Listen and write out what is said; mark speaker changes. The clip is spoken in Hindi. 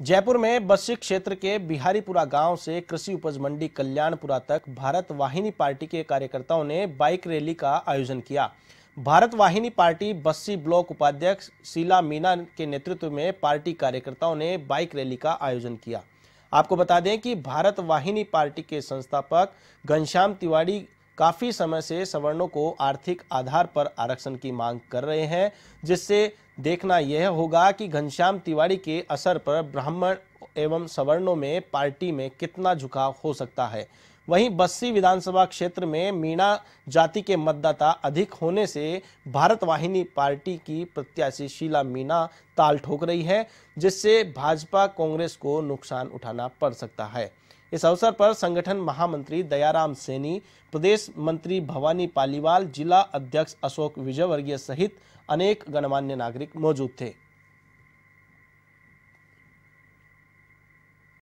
Speaker 1: जयपुर में बस्सी क्षेत्र के बिहारीपुरा गांव से कृषि उपज मंडी कल्याणपुरा तक भारत वाहिनी पार्टी के कार्यकर्ताओं ने बाइक रैली का आयोजन किया भारत वाहिनी पार्टी बस्सी ब्लॉक उपाध्यक्ष शीला मीना के नेतृत्व में पार्टी कार्यकर्ताओं ने बाइक रैली का आयोजन किया आपको बता दें कि भारत वाहिनी पार्टी के संस्थापक घनश्याम तिवाड़ी काफ़ी समय से सवर्णों को आर्थिक आधार पर आरक्षण की मांग कर रहे हैं जिससे देखना यह होगा कि घनश्याम तिवारी के असर पर ब्राह्मण एवं सवर्णों में पार्टी में कितना झुकाव हो सकता है वहीं बस्सी विधानसभा क्षेत्र में मीणा जाति के मतदाता अधिक होने से भारत वाहिनी पार्टी की प्रत्याशी शीला मीणा ताल ठोक रही है जिससे भाजपा कांग्रेस को नुकसान उठाना पड़ सकता है इस अवसर पर संगठन महामंत्री दयाराम सैनी प्रदेश मंत्री भवानी पालीवाल जिला अध्यक्ष अशोक विजयवर्गीय सहित अनेक गणमान्य नागरिक मौजूद थे